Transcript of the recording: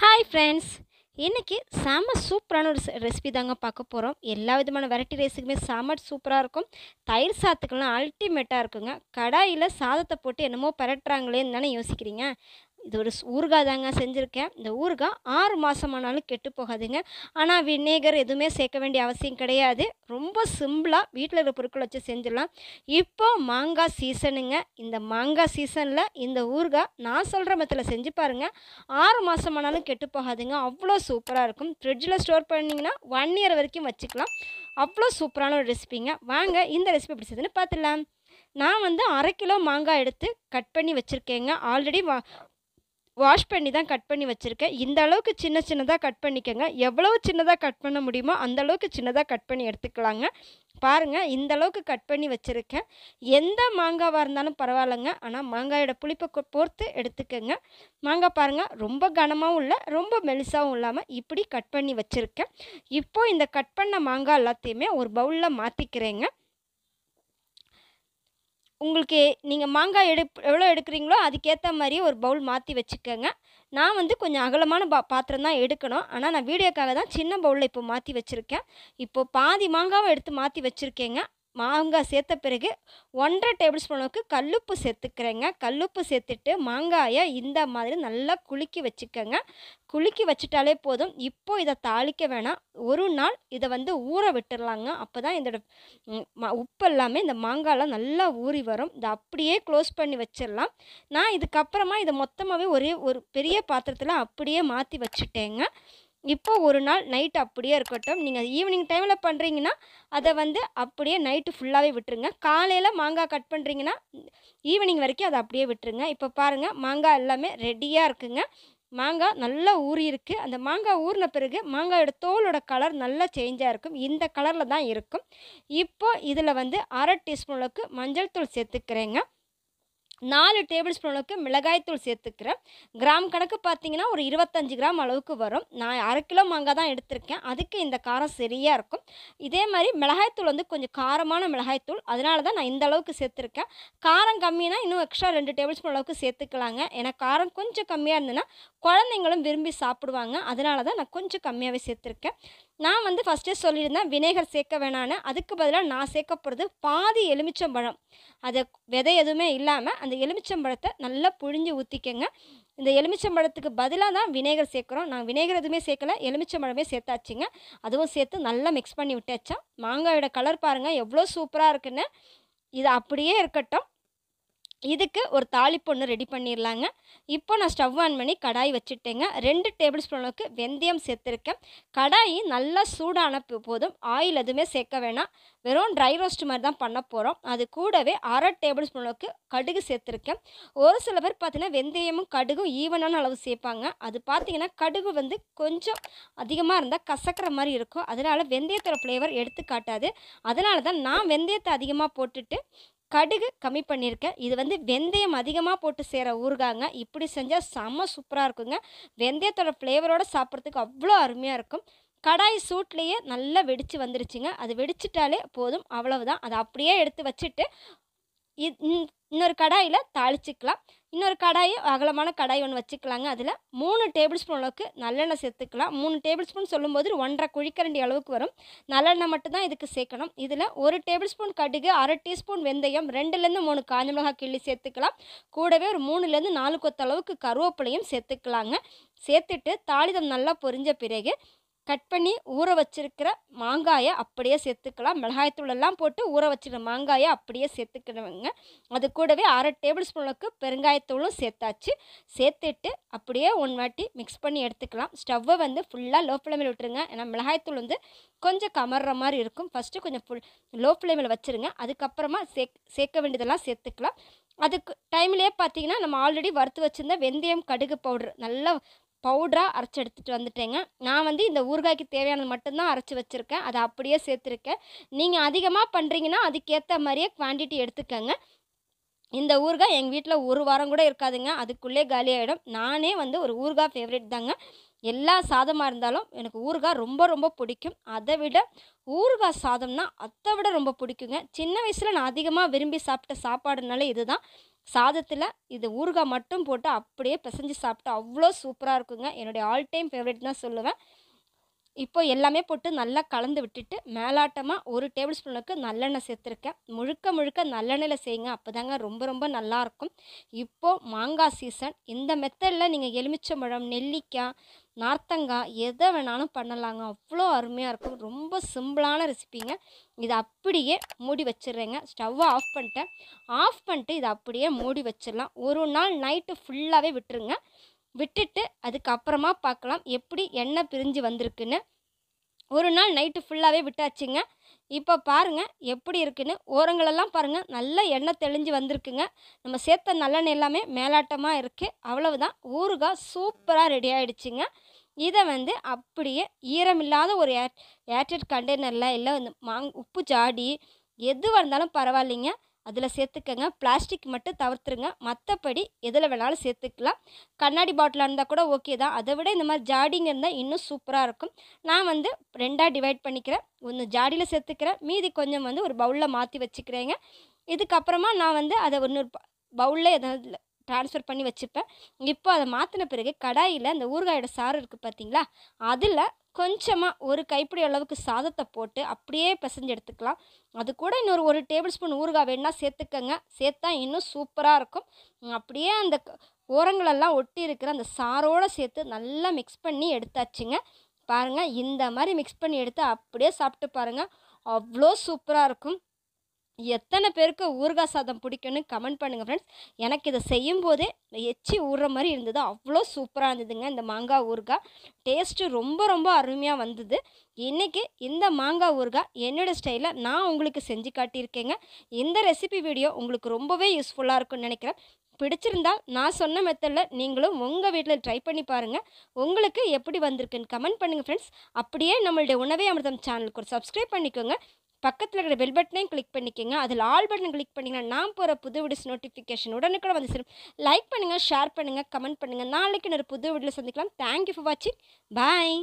hi friends இன்றைக்கி செம சூப்பரான ஒரு ரெசிபி தாங்க பார்க்க போகிறோம் எல்லா விதமான வெரைட்டி ரைஸுக்குமே சாமட் சூப்பராக இருக்கும் தயிர் சாத்துக்கெல்லாம் அல்டிமேட்டாக இருக்குங்க கடாயில் சாதத்தை போட்டு என்னமோ பரட்டுறாங்களேன்னு தானே யோசிக்கிறீங்க இது ஒரு ஊறுகாய் தாங்க செஞ்சுருக்கேன் இந்த ஊறுகாய் ஆறு மாதமானாலும் கெட்டு போகாதுங்க ஆனால் வினேகர் எதுவுமே சேர்க்க வேண்டிய அவசியம் கிடையாது ரொம்ப சிம்பிளாக வீட்டில் இருக்கிற பொருட்களை வச்சு செஞ்சிடலாம் இப்போ மாங்காய் சீசனுங்க இந்த மாங்காய் சீசனில் இந்த ஊறுகாய் நான் சொல்கிற மத்தில் செஞ்சு பாருங்கள் ஆறு மாதமானாலும் கெட்டு போகாதுங்க அவ்வளோ சூப்பராக இருக்கும் ஃப்ரிட்ஜில் ஸ்டோர் பண்ணிங்கன்னா ஒன் இயர் வரைக்கும் வச்சுக்கலாம் அவ்வளோ சூப்பரான ஒரு ரெசிபிங்க வாங்க இந்த ரெசிபி எப்படி செய்யுதுன்னு பார்த்துடலாம் நான் வந்து அரை கிலோ மாங்காய் எடுத்து கட் பண்ணி வச்சுருக்கேங்க ஆல்ரெடி வாஷ் பண்ணி தான் கட் பண்ணி வச்சுருக்கேன் இந்த அளவுக்கு சின்ன சின்னதாக கட் பண்ணிக்கோங்க எவ்வளோ சின்னதாக கட் பண்ண முடியுமோ அந்த அளவுக்கு சின்னதாக கட் பண்ணி எடுத்துக்கலாங்க பாருங்கள் இந்த அளவுக்கு கட் பண்ணி வச்சுருக்கேன் எந்த மாங்காவாக இருந்தாலும் பரவாயில்லைங்க ஆனால் மாங்காயோட புளிப்பை பொறுத்து எடுத்துக்கோங்க மாங்காய் பாருங்கள் ரொம்ப கனமாகவும் இல்லை ரொம்ப மெலிசாகவும் இல்லாமல் இப்படி கட் பண்ணி வச்சுருக்கேன் இப்போது இந்த கட் பண்ண மாங்காய் எல்லாத்தையுமே ஒரு பவுலில் மாற்றிக்கிறேங்க உங்களுக்கு நீங்கள் மாங்காய் எடு எவ்வளோ எடுக்கிறீங்களோ அதுக்கேற்ற மாதிரி ஒரு பவுல் மாற்றி வச்சுக்கோங்க நான் வந்து கொஞ்சம் அகலமான பா பாத்திரம் தான் எடுக்கணும் ஆனால் நான் வீடியோக்காக தான் சின்ன பவுலில் இப்போ மாற்றி வச்சுருக்கேன் இப்போது பாதி மாங்காவை எடுத்து மாற்றி வச்சுருக்கேங்க மாங்காய் சேர்த்த பிறகு ஒன்றரை டேபிள் ஸ்பூன் அளவுக்கு கல்லுப்பு சேர்த்துக்கிறேங்க கல்லுப்பு சேர்த்துட்டு மாங்காயை இந்த மாதிரி நல்லா குலுக்கி வச்சுக்கோங்க குலுக்கி வச்சுட்டாலே போதும் இப்போ இதை தாளிக்க வேணாம் ஒரு நாள் இதை வந்து ஊற விட்டுடலாங்க அப்போ தான் இதோட உப்பு எல்லாமே இந்த மாங்காயெலாம் நல்லா ஊறி வரும் இதை அப்படியே க்ளோஸ் பண்ணி வச்சிடலாம் நான் இதுக்கப்புறமா இதை மொத்தமாகவே ஒரே ஒரு பெரிய பாத்திரத்தில் அப்படியே மாற்றி வச்சுட்டேங்க இப்போ ஒரு நாள் நைட் அப்படியே இருக்கட்டும் நீங்கள் ஈவினிங் டைமில் பண்ணுறீங்கன்னா அதை வந்து அப்படியே நைட்டு ஃபுல்லாகவே விட்டுருங்க காலையில் மாங்காய் கட் பண்ணுறீங்கன்னா ஈவினிங் வரைக்கும் அதை அப்படியே விட்டுருங்க இப்போ பாருங்கள் மாங்காய் எல்லாமே ரெடியாக இருக்குங்க மாங்காய் நல்லா ஊறி இருக்குது அந்த மாங்காய் ஊறின பிறகு மாங்காயோட தோலோட கலர் நல்லா சேஞ்சாக இருக்கும் இந்த கலரில் தான் இருக்கும் இப்போ இதில் வந்து அரை டீஸ்பூன் அளவுக்கு மஞ்சள் தூள் சேர்த்துக்கிறேங்க நாலு டேபிள் ஸ்பூனுக்கு மிளகாய்த்தூள் சேர்த்துக்கிறேன் கிராம் கணக்கு பார்த்தீங்கன்னா ஒரு இருபத்தஞ்சி கிராம் அளவுக்கு வரும் நான் அரை கிலோ மாங்காய் தான் எடுத்திருக்கேன் அதுக்கு இந்த காரம் சரியாக இருக்கும் இதே மாதிரி மிளகாய்த்தூள் வந்து கொஞ்சம் காரமான மிளகாய்த்தூள் அதனால தான் நான் இந்த அளவுக்கு சேர்த்துருக்கேன் காரம் கம்மினா இன்னும் எக்ஸ்ட்ரா ரெண்டு டேபிள் ஸ்பூன் அளவுக்கு சேர்த்துக்கலாங்க ஏன்னா காரம் கொஞ்சம் கம்மியாக இருந்ததுன்னா குழந்தைங்களும் விரும்பி சாப்பிடுவாங்க அதனால தான் நான் கொஞ்சம் கம்மியாகவே சேர்த்துருக்கேன் நான் வந்து ஃபஸ்ட்டே சொல்லியிருந்தேன் வினேகர் சேர்க்க வேணான்னு அதுக்கு பதிலாக நான் சேர்க்க போகிறது பாதி எலுமிச்சம்பழம் அதை விதை எதுவுமே இல்லாமல் அந்த எலுமிச்சம்பழத்தை நல்லா புழிஞ்சு ஊற்றிக்கங்க இந்த எலுமிச்சம்பழத்துக்கு பதிலாக தான் வினேகர் சேர்க்குறோம் நான் வினேகர் எதுவுமே சேர்க்கல எலுமிச்சம்பழமே சேர்த்தாச்சுங்க அதுவும் சேர்த்து நல்லா மிக்ஸ் பண்ணி விட்டாச்சா மாங்காயோட கலர் பாருங்கள் எவ்வளோ சூப்பராக இருக்குன்னு இது அப்படியே இருக்கட்டும் இதுக்கு ஒரு தாளிப்பு ஒன்று ரெடி பண்ணிடலாங்க இப்போ நான் ஸ்டவ் ஆன் பண்ணி கடாய் வச்சுட்டேங்க ரெண்டு டேபிள் ஸ்பூன் அளவுக்கு வெந்தயம் சேர்த்துருக்கேன் கடாய் நல்லா சூடான போதும் ஆயில் எதுவுமே சேர்க்க வேணாம் வெறும் ட்ரை ரோஸ்ட் மாதிரி தான் பண்ண போகிறோம் அது கூடவே அரை டேபிள் ஸ்பூன் அளவுக்கு கடுகு சேர்த்துருக்கேன் ஒரு சில பேர் பார்த்தீங்கன்னா வெந்தயமும் கடுகும் ஈவனான அளவு சேர்ப்பாங்க அது பார்த்திங்கன்னா கடுகு வந்து கொஞ்சம் அதிகமாக இருந்தால் கசக்கிற மாதிரி இருக்கும் அதனால் வெந்தயத்தோட ஃப்ளேவர் எடுத்து காட்டாது அதனால தான் நான் வெந்தயத்தை அதிகமாக போட்டுட்டு கடுகு கம்மி பண்ணியிருக்கேன் இது வந்து வெந்தயம் அதிகமாக போட்டு செய்கிற ஊறுகாங்க இப்படி செஞ்சால் செம்ம சூப்பராக இருக்குங்க வெந்தயத்தோட ஃப்ளேவரோடு சாப்பிட்றதுக்கு அவ்வளோ அருமையாக இருக்கும் கடாய் சூட்லேயே நல்லா வெடித்து வந்துருச்சுங்க அது வெடிச்சிட்டாலே போதும் அவ்வளவுதான் அதை அப்படியே எடுத்து வச்சுட்டு இன்னொரு கடாயில் தாளிச்சிக்கலாம் இன்னொரு கடாயை அகலமான கடாய் ஒன்று வச்சுக்கலாங்க அதில் மூணு டேபிள் ஸ்பூன் அளவுக்கு நல்லெண்ணெய் சேர்த்துக்கலாம் மூணு டேபிள் ஸ்பூன் சொல்லும்போது ஒன்றரை குழிக்கரண்டி அளவுக்கு வரும் நல்லெண்ணெய் மட்டும்தான் இதுக்கு சேர்க்கணும் இதில் ஒரு டேபிள் ஸ்பூன் கடுகு அரை டீஸ்பூன் வெந்தயம் ரெண்டுலேருந்து மூணு காஞ்ச மிளகாய் கிள்ளி சேர்த்துக்கலாம் கூடவே ஒரு மூணுலேருந்து நாலு கொத்த அளவுக்கு கருவேப்பிலையும் சேர்த்துக்கலாங்க சேர்த்துட்டு தாளிதம் நல்லா பொரிஞ்ச பிறகு கட் பண்ணி ஊற வச்சிருக்கிற மாங்காயை அப்படியே சேர்த்துக்கலாம் எல்லாம் போட்டு ஊற வச்சுக்கிற மாங்காயை அப்படியே சேர்த்துக்கணுங்க அது கூடவே அரை டேபிள் ஸ்பூனுக்கு பெருங்காயத்தூளும் சேர்த்தாச்சு சேர்த்துட்டு அப்படியே ஒன் வாட்டி மிக்ஸ் பண்ணி எடுத்துக்கலாம் ஸ்டவ்வை வந்து ஃபுல்லாக லோ ஃப்ளேமில் விட்டுருங்க ஏன்னா மிளகாய்த்தூள் வந்து கொஞ்சம் கமர்ற மாதிரி இருக்கும் ஃபஸ்ட்டு கொஞ்சம் ஃபுல் லோ ஃப்ளேமில் வச்சுருங்க அதுக்கப்புறமா சேக் சேர்க்க வேண்டியதெல்லாம் சேர்த்துக்கலாம் அதுக்கு டைம்லேயே பார்த்தீங்கன்னா நம்ம ஆல்ரெடி வறுத்து வச்சுருந்த வெந்தயம் கடுகு பவுட்ரு நல்லா பவுடராக அரைச்சி எடுத்துகிட்டு வந்துட்டேங்க நான் வந்து இந்த ஊறுகாய்க்கு தேவையானது மட்டும்தான் அரைச்சி வச்சுருக்கேன் அதை அப்படியே சேர்த்துருக்கேன் நீங்கள் அதிகமாக பண்ணுறீங்கன்னா அதுக்கேற்ற மாதிரியே குவான்டிட்டி எடுத்துக்கோங்க இந்த ஊறுகாய் எங்கள் வீட்டில் ஒரு வாரம் கூட இருக்காதுங்க அதுக்குள்ளே காலியாகிடும் நானே வந்து ஒரு ஊறுகாய் ஃபேவரெட் தாங்க எல்லா சாதமாக இருந்தாலும் எனக்கு ஊறுகாய் ரொம்ப ரொம்ப பிடிக்கும் அதை விட ஊறுகாய் சாதம்னா அதை விட ரொம்ப பிடிக்குங்க சின்ன வயசில் நான் அதிகமாக விரும்பி சாப்பிட்ட சாப்பாடுனால இது சாதத்தில் இது ஊறுகாய் மட்டும் போட்டு அப்படியே பிசைஞ்சு சாப்பிட்டா அவ்வளோ சூப்பராக இருக்குங்க என்னுடைய ஆல் டைம் ஃபேவரெட் சொல்லுவேன் இப்போ எல்லாமே போட்டு நல்லா கலந்து விட்டுட்டு மேலாட்டமாக ஒரு டேபிள் ஸ்பூனுக்கு நல்லெண்ணெய் சேர்த்துருக்கேன் முழுக்க முழுக்க நல்லெண்ணெயில் செய்யுங்க அப்போ தாங்க ரொம்ப ரொம்ப நல்லாயிருக்கும் இப்போது மாங்காய் சீசன் இந்த மெத்தடில் நீங்கள் எலுமிச்சம்பழம் நெல்லிக்காய் நார்த்தங்காய் எதை வேணாலும் பண்ணலாங்க அவ்வளோ அருமையாக இருக்கும் ரொம்ப சிம்பிளான ரெசிபிங்க இதை அப்படியே மூடி வச்சிடுறேங்க ஸ்டவ்வை ஆஃப் பண்ணிட்டேன் ஆஃப் பண்ணிட்டு இதை அப்படியே மூடி வச்சிடலாம் ஒரு நாள் நைட்டு ஃபுல்லாகவே விட்டுருங்க விட்டுட்டு அதுக்கப்புறமா பார்க்கலாம் எப்படி எண்ணெய் பிரிஞ்சு வந்திருக்குன்னு ஒரு நாள் நைட்டு ஃபுல்லாகவே விட்டாச்சுங்க இப்போ பாருங்கள் எப்படி இருக்குன்னு ஓரங்களெல்லாம் பாருங்கள் நல்ல எண்ணெய் தெளிஞ்சு வந்திருக்குங்க நம்ம சேர்த்த நல்லெண்ணெய் எல்லாமே மேலாட்டமாக இருக்குது தான் ஊறுகாய் சூப்பராக ரெடி ஆகிடுச்சிங்க இதை வந்து அப்படியே ஈரமில்லாத ஒரு ஏர்டெட் கண்டெய்னரில் இல்லை வந்து மாங் உப்பு ஜாடி எதுவாக இருந்தாலும் பரவாயில்லைங்க அதில் சேர்த்துக்கங்க பிளாஸ்டிக் மட்டும் தவிர்த்துருங்க மற்றபடி எதில் வேணாலும் சேர்த்துக்கலாம் கண்ணாடி பாட்டிலாக இருந்தால் கூட ஓகே தான் அதை விட இந்த மாதிரி ஜாடிங்க இருந்தால் இன்னும் சூப்பராக இருக்கும் நான் வந்து ரெண்டாக டிவைட் பண்ணிக்கிறேன் ஒன்று ஜாடியில் சேர்த்துக்கிறேன் மீதி கொஞ்சம் வந்து ஒரு பவுலில் மாற்றி வச்சுக்கிறேங்க இதுக்கப்புறமா நான் வந்து அதை ஒன்று பவுலில் எதாவது ட்ரான்ஸ்ஃபர் பண்ணி வச்சுப்பேன் இப்போ அதை மாற்றின பிறகு கடாயில் அந்த ஊறுகாயோட சாறு இருக்குது பார்த்தீங்களா அதில் கொஞ்சமாக ஒரு கைப்பிடி அளவுக்கு சாதத்தை போட்டு அப்படியே பிசைஞ்சு எடுத்துக்கலாம் அது கூட இன்னொரு ஒரு டேபிள் ஸ்பூன் ஊறுகாய் வேணால் சேர்த்துக்கங்க சேர்த்தா இன்னும் சூப்பராக இருக்கும் அப்படியே அந்த ஓரங்களெல்லாம் ஒட்டி இருக்கிற அந்த சாரோடு சேர்த்து நல்லா மிக்ஸ் பண்ணி எடுத்தாச்சுங்க பாருங்கள் இந்த மாதிரி மிக்ஸ் பண்ணி எடுத்து அப்படியே சாப்பிட்டு பாருங்கள் அவ்வளோ சூப்பராக இருக்கும் எத்தனை பேருக்கு ஊறுகாய் சாதம் பிடிக்கும்னு கமெண்ட் பண்ணுங்கள் ஃப்ரெண்ட்ஸ் எனக்கு இதை செய்யும் போதே எச்சி ஊறுற மாதிரி இருந்தது அவ்வளோ சூப்பராக இருந்ததுங்க இந்த மாங்காய் ஊறுகாய் டேஸ்ட்டு ரொம்ப ரொம்ப அருமையாக வந்தது இன்றைக்கி இந்த மாங்காய் ஊறுகாய் என்னோடய ஸ்டைலில் நான் உங்களுக்கு செஞ்சு காட்டியிருக்கேங்க இந்த ரெசிபி வீடியோ உங்களுக்கு ரொம்பவே யூஸ்ஃபுல்லாக இருக்கும்னு நினைக்கிறேன் பிடிச்சிருந்தால் நான் சொன்ன மெத்தடில் நீங்களும் உங்கள் வீட்டில் ட்ரை பண்ணி பாருங்கள் உங்களுக்கு எப்படி வந்திருக்குன்னு கமெண்ட் பண்ணுங்கள் ஃப்ரெண்ட்ஸ் அப்படியே நம்மளுடைய உணவே அமிர்தம் சேனலுக்கு ஒரு சப்ஸ்கிரைப் பண்ணிக்கோங்க பக்கத்தில் இருக்கிற பெல் பட்டனையும் கிளிக் பண்ணிக்கோங்க அதில் ஆல் பட்டன் கிளிக் பண்ணிங்கன்னா நான் போகிற புது வீடியோஸ் நோட்டிஃபிகேஷன் உடனுக்குள்ள வந்து சேரும் லைக் பண்ணுங்கள் ஷேர் பண்ணுங்கள் கமெண்ட் பண்ணுங்கள் நாளைக்கு ஒரு புது வீடியோவில் சந்திக்கலாம் தேங்க்யூ ஃபார் வாட்சிங் பாய்